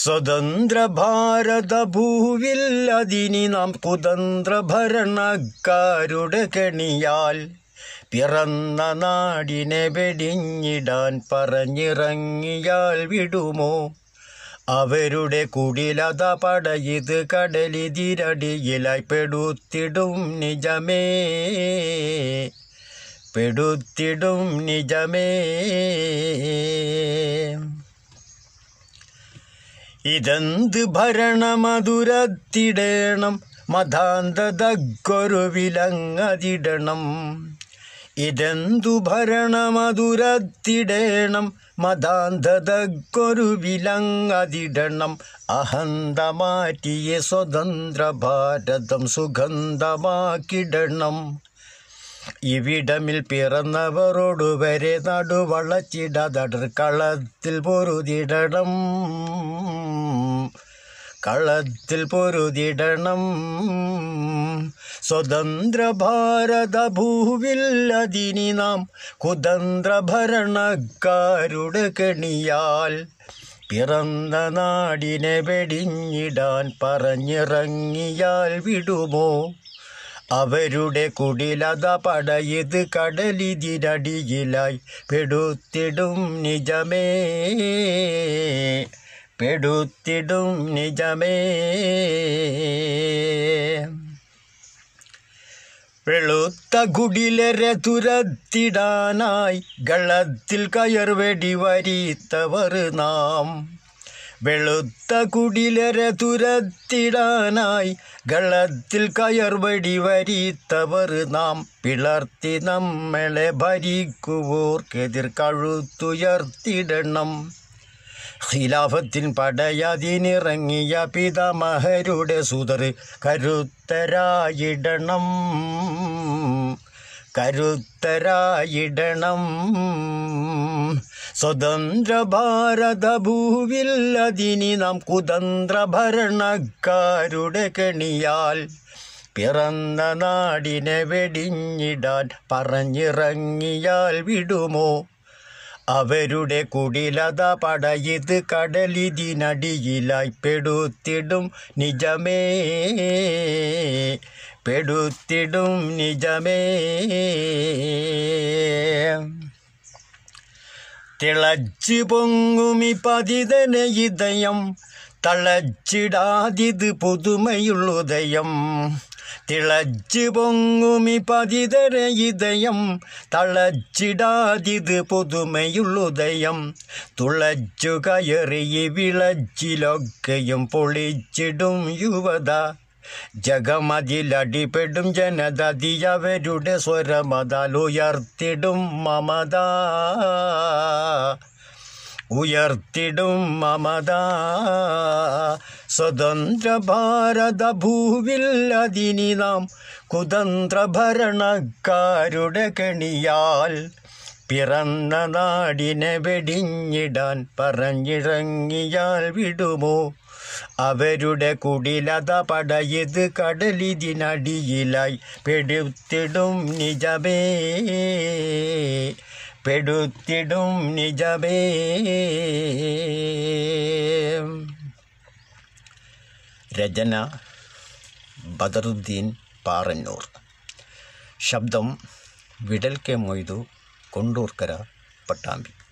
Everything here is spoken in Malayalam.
സ്വതന്ത്ര ഭാരത ഭൂവിൽ അതിനി നാം കുതന്ത്ര ഭരണക്കാരുടെ കെണിയാൽ പിറന്ന നാടിനെ വെടിഞ്ഞിടാൻ പറഞ്ഞിറങ്ങിയാൽ വിടുമോ അവരുടെ കുടിലത പടയിത് കടലിതിരടിയിലായി പെടുത്തിടും നിജമേ പെടുത്തിടും നിജമേ ഇതെന്ത് ഭരണമധുരത്തിടേണം മതാന്തതക്കൊരു വിലങ്ങതിടണം ഇതെന്തു ഭരണമധുരത്തിടേണം മതാന്ധതക്കൊരു വിലങ്ങതിടണം അഹന്ത മാറ്റിയ സ്വതന്ത്ര ഭാരതം സുഗന്ധമാക്കിടണം ഇവിടമിൽ പിറന്നവരോടു വരെ നടുവളച്ചിടതടർ കളത്തിൽ പൊരുതിടണം കളത്തിൽ പൊരുതിടണം സ്വതന്ത്ര ഭാരത ഭൂവിൽ അതിനി നാം കുതന്ത്ര ഭരണക്കാരുടെ കെണിയാൽ പിറന്ന നാടിനെ വെടിഞ്ഞിടാൻ പറഞ്ഞിറങ്ങിയാൽ വിടുമോ അവരുടെ കുടിലത പടയത് കടലിതിരടിയിലായി പെടുത്തിടും നിജമേ പെടുത്തിടും നിജമേ വെളുത്ത കുടിലരെ തുരത്തിടാനായി ഗളത്തിൽ കയർവെടി വരിത്തവർ നാം വെളുത്ത കുടിലര തുരത്തിടാനായി ഗളത്തിൽ കയർവടി വരിത്തവർ നാം പിളർത്തി നമ്മളെ ഭരിക്കുവോർക്കെതിർ കഴുത്തുയർത്തിടണം ഖിലാഫത്തിൻ പടയതിനിറങ്ങിയ പിതാമഹരുടെ സുതർ കരുത്തരായിടണം കരുത്തരായിടണം സ്വതന്ത്ര ഭാരത ഭൂവിൽ അതിനി നാം കുതന്ത്ര ഭരണക്കാരുടെ കെണിയാൽ പിറന്ന നാടിനെ വെടിഞ്ഞിടാൻ പറഞ്ഞിറങ്ങിയാൽ വിടുമോ അവരുടെ കുടിലത പടയിത് കടലിതിനടിയിലായി പെടുത്തിടും നിജമേ പെടുത്തിടും നിജമേ തിളച്ചു പൊങ്ങുമി പതിതന ഇതയം തളച്ചിടാതിത് പുതുമയുള്ളുദയം തിളച്ചു പൊങ്ങുമി പതിതര ഇതയം തളച്ചിടാതിത് പുതുമയുള്ളുദയം തുളച്ചു കയറി വിളച്ചിലൊക്കെയും പൊളിച്ചിടും യുവത ജഗമതിലടിപെടും ജനതതിയവരുടെ സ്വരമതാലുയർത്തിടും മമത ഉയർത്തിടും മമത സ്വതന്ത്ര ഭാരത ഭൂവിൽ അതിനി നാം കുതന്ത്ര ഭരണക്കാരുടെ കെണിയാൽ പിറന്ന നാടിനെ വെടിഞ്ഞിടാൻ പറഞ്ഞിറങ്ങിയാൽ വിടുമോ അവരുടെ കുടിലത പടയത് കടലിതിനടിയിലായി പെടുത്തിടും നിജമേ പെടുത്തിടും നിജമേ രചന ബദറുദ്ദീൻ പാറന്നൂർ ശബ്ദം വിടൽ കെ മൊയ്തു കൊണ്ടൂർക്കര പട്ടാമ്പി